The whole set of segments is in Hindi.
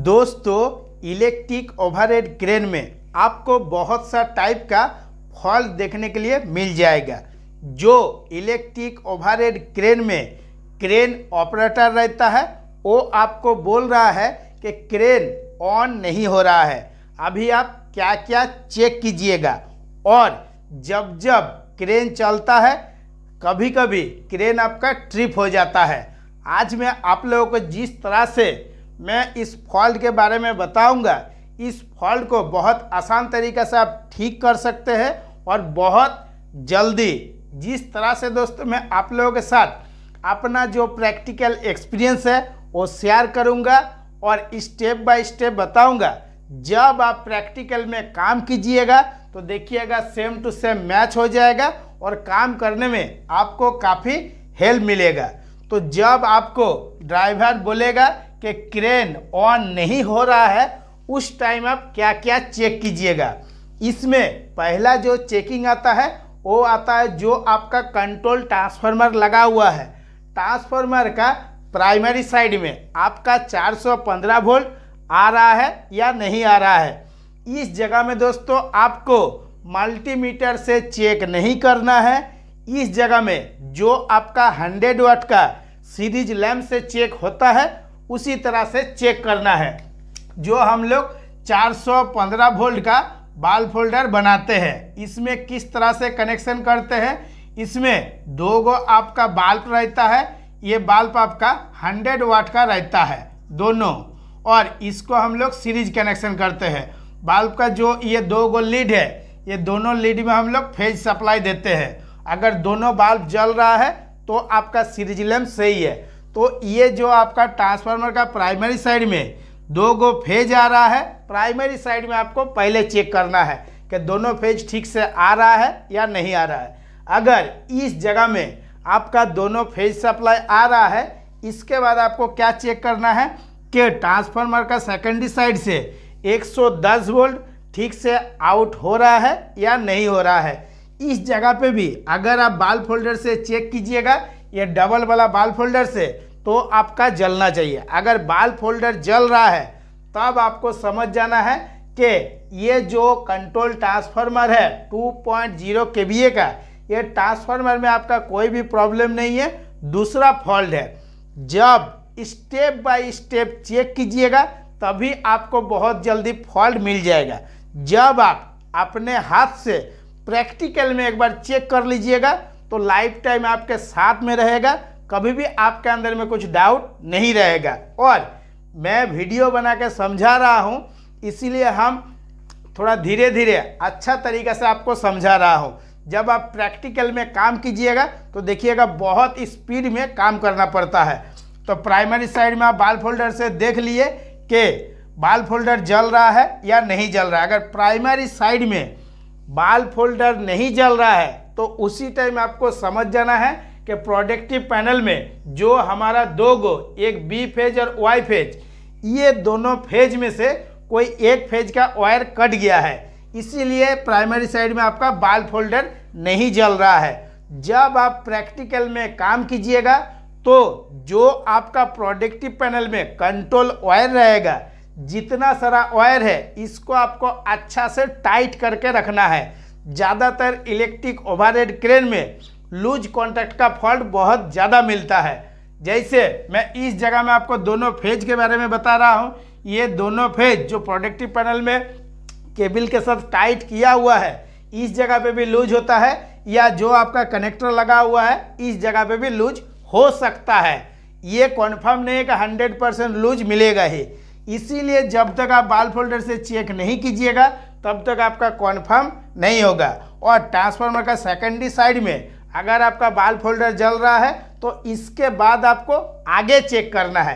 दोस्तों इलेक्ट्रिक ओवरहेड क्रेन में आपको बहुत सा टाइप का फॉल्ट देखने के लिए मिल जाएगा जो इलेक्ट्रिक ओवरहेड क्रेन में क्रेन ऑपरेटर रहता है वो आपको बोल रहा है कि क्रेन ऑन नहीं हो रहा है अभी आप क्या क्या चेक कीजिएगा और जब जब क्रेन चलता है कभी कभी क्रेन आपका ट्रिप हो जाता है आज मैं आप लोगों को जिस तरह से मैं इस फॉल्ट के बारे में बताऊंगा इस फॉल्ट को बहुत आसान तरीके से आप ठीक कर सकते हैं और बहुत जल्दी जिस तरह से दोस्तों मैं आप लोगों के साथ अपना जो प्रैक्टिकल एक्सपीरियंस है वो शेयर करूंगा और स्टेप बाय स्टेप बताऊंगा जब आप प्रैक्टिकल में काम कीजिएगा तो देखिएगा सेम टू सेम मैच हो जाएगा और काम करने में आपको काफ़ी हेल्प मिलेगा तो जब आपको ड्राइवर बोलेगा कि क्रेन ऑन नहीं हो रहा है उस टाइम आप क्या क्या चेक कीजिएगा इसमें पहला जो चेकिंग आता है वो आता है जो आपका कंट्रोल ट्रांसफार्मर लगा हुआ है ट्रांसफार्मर का प्राइमरी साइड में आपका 415 वोल्ट आ रहा है या नहीं आ रहा है इस जगह में दोस्तों आपको मल्टीमीटर से चेक नहीं करना है इस जगह में जो आपका 100 वाट का सीरीज लैम्प से चेक होता है उसी तरह से चेक करना है जो हम लोग 415 वोल्ट का बाल फोल्डर बनाते हैं इसमें किस तरह से कनेक्शन करते हैं इसमें दो गो आपका बाल्ब रहता है ये बाल्ब आपका 100 वाट का रहता है दोनों और इसको हम लोग सीरीज कनेक्शन करते हैं बाल्ब का जो ये दो गो लीड है ये दोनों लीड में हम लोग फेज सप्लाई देते हैं अगर दोनों बाल्ब जल रहा है तो आपका सीरीज लैम्प सही है तो ये जो आपका ट्रांसफार्मर का प्राइमरी साइड में दो गो फेज आ रहा है प्राइमरी साइड में आपको पहले चेक करना है कि दोनों फेज ठीक से आ रहा है या नहीं आ रहा है अगर इस जगह में आपका दोनों फेज सप्लाई आ रहा है इसके बाद आपको क्या चेक करना है कि ट्रांसफार्मर का सेकेंडरी साइड से 110 वोल्ट ठीक से आउट हो रहा है या नहीं हो रहा है इस जगह पे भी अगर आप बाल फोल्डर से चेक कीजिएगा ये डबल वाला बाल फोल्डर से तो आपका जलना चाहिए अगर बाल फोल्डर जल रहा है तब आपको समझ जाना है कि ये जो कंट्रोल ट्रांसफार्मर है 2.0 पॉइंट का ये ट्रांसफार्मर में आपका कोई भी प्रॉब्लम नहीं है दूसरा फॉल्ट है जब स्टेप बाय स्टेप चेक कीजिएगा तभी आपको बहुत जल्दी फॉल्ट मिल जाएगा जब आप अपने हाथ से प्रैक्टिकल में एक बार चेक कर लीजिएगा तो लाइफ टाइम आपके साथ में रहेगा कभी भी आपके अंदर में कुछ डाउट नहीं रहेगा और मैं वीडियो बना के समझा रहा हूँ इसीलिए हम थोड़ा धीरे धीरे अच्छा तरीके से आपको समझा रहा हूँ जब आप प्रैक्टिकल में काम कीजिएगा तो देखिएगा बहुत स्पीड में काम करना पड़ता है तो प्राइमरी साइड में आप बाल फोल्डर से देख लिए कि बाल फोल्डर जल रहा है या नहीं जल रहा है अगर प्राइमरी साइड में बाल फोल्डर नहीं जल रहा है तो उसी टाइम आपको समझ जाना है कि प्रोडक्टिव पैनल में जो हमारा दो गो एक बी फेज और वाई फेज ये दोनों फेज में से कोई एक फेज का वायर कट गया है इसीलिए प्राइमरी साइड में आपका बाल फोल्डर नहीं जल रहा है जब आप प्रैक्टिकल में काम कीजिएगा तो जो आपका प्रोडक्टिव पैनल में कंट्रोल वायर रहेगा जितना सारा वायर है इसको आपको अच्छा से टाइट करके रखना है ज़्यादातर इलेक्ट्रिक ओवरहेड क्रेन में लूज कॉन्टैक्ट का फॉल्ट बहुत ज़्यादा मिलता है जैसे मैं इस जगह में आपको दोनों फेज के बारे में बता रहा हूँ ये दोनों फेज जो प्रोडक्टिव पैनल में केबल के साथ टाइट किया हुआ है इस जगह पे भी लूज होता है या जो आपका कनेक्टर लगा हुआ है इस जगह पे भी लूज हो सकता है ये कॉन्फर्म नहीं है कि हंड्रेड परसेंट लूज मिलेगा ही इसीलिए जब तक आप बाल फोल्डर से चेक नहीं कीजिएगा तब तक आपका कॉन्फर्म नहीं होगा और ट्रांसफार्मर का सेकेंडरी साइड में अगर आपका बाल फोल्डर जल रहा है तो इसके बाद आपको आगे चेक करना है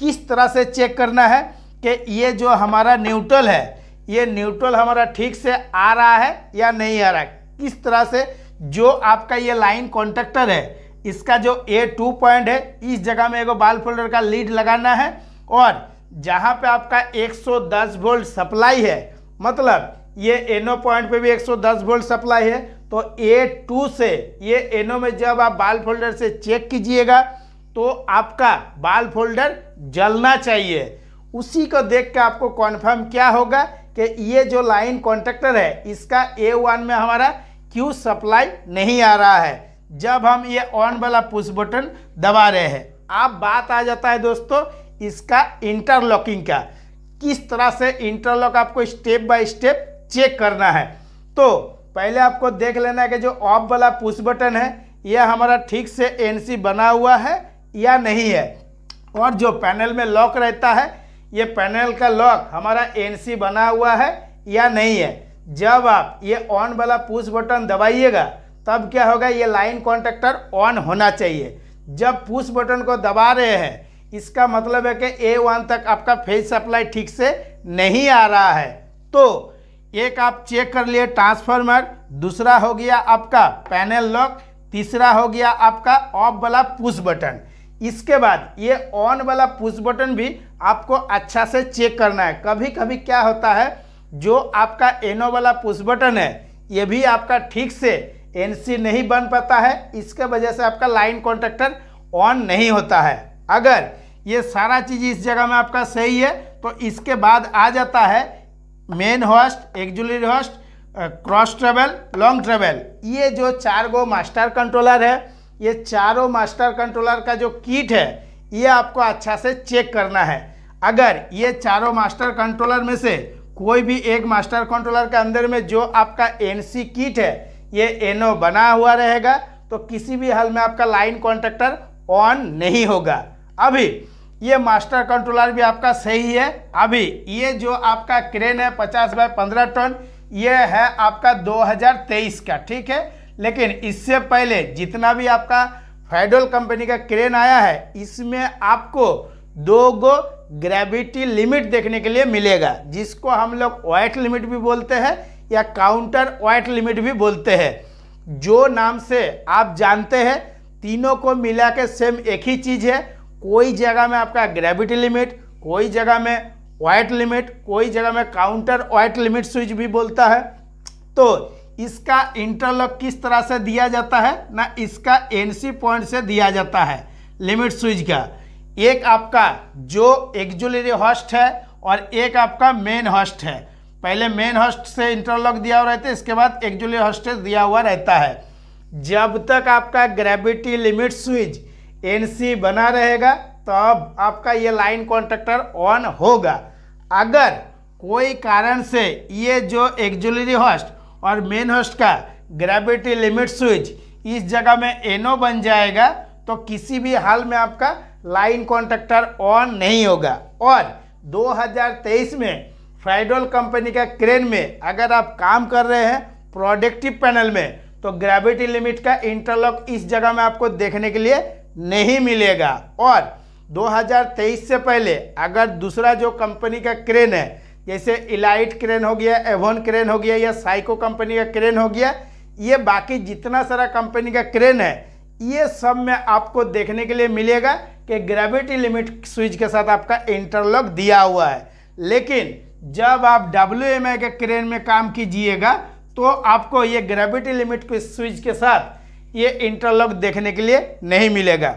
किस तरह से चेक करना है कि ये जो हमारा न्यूट्रल है ये न्यूट्रल हमारा ठीक से आ रहा है या नहीं आ रहा है किस तरह से जो आपका ये लाइन कॉन्ट्रेक्टर है इसका जो ए टू पॉइंट है इस जगह में एगो बाल फोल्डर का लीड लगाना है और जहाँ पे आपका 110 वोल्ट सप्लाई है मतलब ये एनो पॉइंट पे भी 110 वोल्ट सप्लाई है तो ए टू से ये एनो में जब आप बाल फोल्डर से चेक कीजिएगा तो आपका बाल फोल्डर जलना चाहिए उसी को देख के आपको कॉन्फर्म क्या होगा कि ये जो लाइन कॉन्ट्रेक्टर है इसका ए वन में हमारा क्यू सप्लाई नहीं आ रहा है जब हम ये ऑन वाला पुश बटन दबा रहे हैं आप बात आ जाता है दोस्तों इसका इंटरलॉकिंग का किस तरह से इंटरलॉक आपको स्टेप बाय स्टेप चेक करना है तो पहले आपको देख लेना है कि जो ऑफ वाला पुश बटन है यह हमारा ठीक से एनसी बना हुआ है या नहीं है और जो पैनल में लॉक रहता है ये पैनल का लॉक हमारा एनसी बना हुआ है या नहीं है जब आप ये ऑन वाला पुश बटन दबाइएगा तब क्या होगा ये लाइन कॉन्ट्रेक्टर ऑन होना चाहिए जब पुश बटन को दबा रहे हैं इसका मतलब है कि ए वन तक आपका फेज सप्लाई ठीक से नहीं आ रहा है तो एक आप चेक कर लिए ट्रांसफार्मर दूसरा हो गया आपका पैनल लॉक तीसरा हो गया आपका ऑफ वाला पुश बटन इसके बाद ये ऑन वाला पुश बटन भी आपको अच्छा से चेक करना है कभी कभी क्या होता है जो आपका एनो वाला पुश बटन है ये भी आपका ठीक से एनसी नहीं बन पाता है इसके वजह से आपका लाइन कॉन्ट्रेक्टर ऑन नहीं होता है अगर ये सारा चीज़ इस जगह में आपका सही है तो इसके बाद आ जाता है main hoist auxiliary hoist cross travel long travel ये जो चार गो मास्टर कंट्रोलर है ये चारों मास्टर कंट्रोलर का जो किट है ये आपको अच्छा से चेक करना है अगर ये चारों मास्टर कंट्रोलर में से कोई भी एक मास्टर कंट्रोलर के अंदर में जो आपका एन किट है ये एनओ बना हुआ रहेगा तो किसी भी हाल में आपका लाइन कॉन्ट्रेक्टर ऑन नहीं होगा अभी ये मास्टर कंट्रोलर भी आपका सही है अभी ये जो आपका क्रेन है पचास बाय पंद्रह टन ये है आपका 2023 का ठीक है लेकिन इससे पहले जितना भी आपका फेडरल कंपनी का क्रेन आया है इसमें आपको दो गो ग्रेविटी लिमिट देखने के लिए मिलेगा जिसको हम लोग वाइट लिमिट भी बोलते हैं या काउंटर वाइट लिमिट भी बोलते हैं जो नाम से आप जानते हैं तीनों को मिला के सेम एक ही चीज़ है कोई जगह में आपका ग्रेविटी लिमिट कोई जगह में वाइट लिमिट कोई जगह में काउंटर वाइट लिमिट स्विच भी बोलता है तो इसका इंटरलॉक किस तरह से दिया जाता है ना इसका एनसी पॉइंट से दिया जाता है लिमिट स्विच का एक आपका जो एक्जुलरी हॉस्ट है और एक आपका मेन हॉस्ट है पहले मेन हॉस्ट से इंटरलॉक दिया हुआ रहता है इसके बाद एक्जुलरी हॉस्ट दिया हुआ रहता है जब तक आपका ग्रेविटी लिमिट स्विच एनसी बना रहेगा तब आपका ये लाइन कॉन्ट्रैक्टर ऑन होगा अगर कोई कारण से ये जो एक्जुलरी होस्ट और मेन होस्ट का ग्रेविटी लिमिट स्विच इस जगह में एनो बन जाएगा तो किसी भी हाल में आपका लाइन कॉन्ट्रैक्टर ऑन नहीं होगा और 2023 में फ्राइडोल कंपनी का क्रेन में अगर आप काम कर रहे हैं प्रोडक्टिव पैनल में तो ग्रेविटी लिमिट का इंटरलॉक इस जगह में आपको देखने के लिए नहीं मिलेगा और 2023 से पहले अगर दूसरा जो कंपनी का क्रेन है जैसे इलाइट क्रेन हो गया एवोन क्रेन हो गया या साइको कंपनी का क्रेन हो गया ये बाकी जितना सारा कंपनी का क्रेन है ये सब में आपको देखने के लिए मिलेगा कि ग्रेविटी लिमिट स्विच के साथ आपका इंटरलॉक दिया हुआ है लेकिन जब आप डब्ल्यू के क्रेन में काम कीजिएगा तो आपको ये ग्रेविटी लिमिट को स्विच के साथ ये इंटरलॉक देखने के लिए नहीं मिलेगा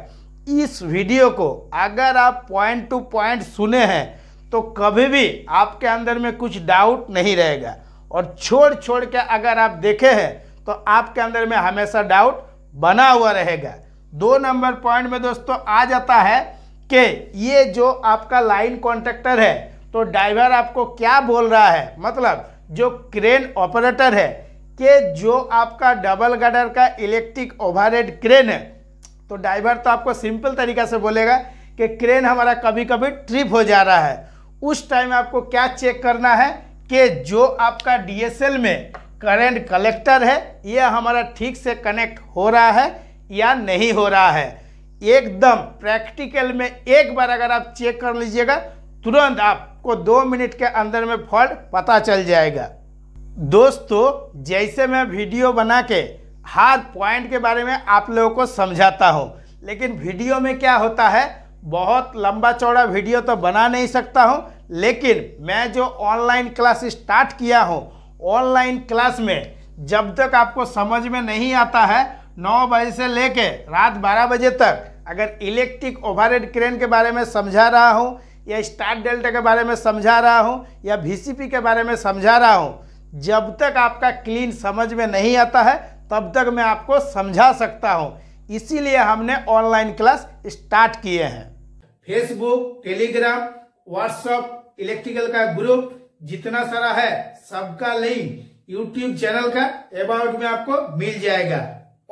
इस वीडियो को अगर आप पॉइंट टू पॉइंट सुने हैं तो कभी भी आपके अंदर में कुछ डाउट नहीं रहेगा और छोड़ छोड़ के अगर आप देखे हैं तो आपके अंदर में हमेशा डाउट बना हुआ रहेगा दो नंबर पॉइंट में दोस्तों आ जाता है कि ये जो आपका लाइन कॉन्ट्रेक्टर है तो ड्राइवर आपको क्या बोल रहा है मतलब जो क्रेन ऑपरेटर है कि जो आपका डबल गडर का इलेक्ट्रिक ओवरहेड क्रेन है तो ड्राइवर तो आपको सिंपल तरीका से बोलेगा कि क्रेन हमारा कभी कभी ट्रिप हो जा रहा है उस टाइम आपको क्या चेक करना है कि जो आपका डीएसएल में करंट कलेक्टर है यह हमारा ठीक से कनेक्ट हो रहा है या नहीं हो रहा है एकदम प्रैक्टिकल में एक बार अगर आप चेक कर लीजिएगा तुरंत आपको दो मिनट के अंदर में फॉल्ट पता चल जाएगा दोस्तों जैसे मैं वीडियो बना के हर पॉइंट के बारे में आप लोगों को समझाता हूँ लेकिन वीडियो में क्या होता है बहुत लंबा चौड़ा वीडियो तो बना नहीं सकता हूँ लेकिन मैं जो ऑनलाइन क्लास स्टार्ट किया हूँ ऑनलाइन क्लास में जब तक आपको समझ में नहीं आता है नौ बजे से लेके रात बारह बजे तक अगर इलेक्ट्रिक ओवरहेड क्रेन के बारे में समझा रहा हूँ या स्टार डेल्टा के बारे में समझा रहा हूँ या वी के बारे में समझा रहा हूँ जब तक आपका क्लीन समझ में नहीं आता है तब तक मैं आपको समझा सकता हूँ इसीलिए हमने ऑनलाइन क्लास स्टार्ट किए हैं फेसबुक टेलीग्राम व्हाट्सएप इलेक्ट्रिकल का ग्रुप जितना सारा है सबका लिंक यूट्यूब चैनल का अबाउट में आपको मिल जाएगा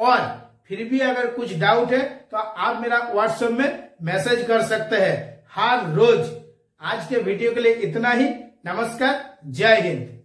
और फिर भी अगर कुछ डाउट है तो आप मेरा व्हाट्सएप में मैसेज कर सकते हैं हर रोज आज के वीडियो के लिए इतना ही नमस्कार जय हिंद